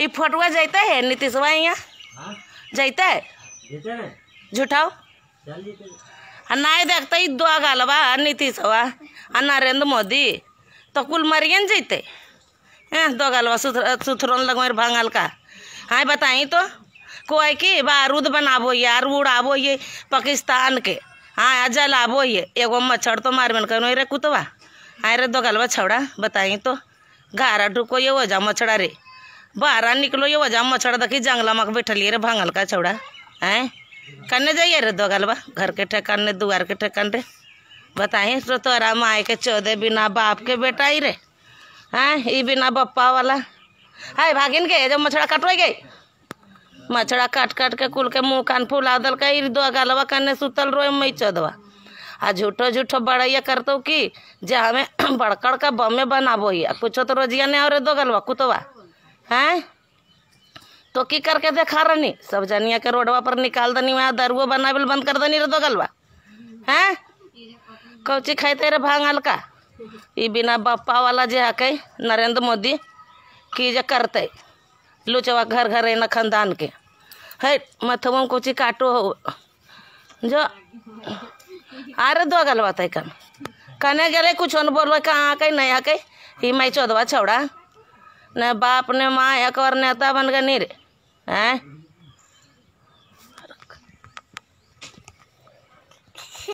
ये फोटुआ जाते है भाई यहाँ जाते है झूठाओ नहीं देखते बा नीतीश बा आ नरेंद्र मोदी तो कुल मरियन जैते हैं दो सुथर सुथरन लगवाई भांगल का हाँ बताई तो कोई कि बारूद बनाबो ये यार उड़ाबो ये पाकिस्तान के हाँ जलाबो ये एगो मच्छर तो मारबे करो रे कुतवा हाँ रे दो गलवा छौड़ा बताई तो घारा ढुको ये हो जा मच्छड़ा रे बाहर निकलो ये वजह मच्छर देखी जंगला में बैठलिए रे भांगल का चौड़ा हैं कन्ने जाइए रे दो गलबा घर के ठेकान रे दुआर के ठेकान रे बताए तो तोरा माए के चौदह बिना बाप के बेटा ही रे हैं ये बिना बप्पा वाला हाय भागिन के जो मछड़ा कटवा गई मछड़ा काट काट के कुल के मुँह कान फूला दल के दो गलबा कन्ने सुतल रोए मई चौदवा आ झूठो झूठो बड़ैया करतो कि जे हमें बड़कड़ का बमे बनाबो ही कुछ तो रोजिया नहीं और दो गलबा कुतवा हैं तो की करके देखा रहनी सब जनिया के रोडवा पर निकाल दनी वहाँ दरुओ बिल बंद कर दनी रे दो गलवा हैं कौची खाते रे भांग हल्का ये बिना बापा वाला जे हक नरेंद्र मोदी की जे करते लुचवा घर घर है न खानदान के है मथुआ कौची काटो हो जो अरे दो गलवा तय कम कने गले कुछ बोलवा कहाँ हके नहीं हक ये मैं चौदवा छौड़ा ने बाप ने माँ एक और नेता बन गए नीर हैं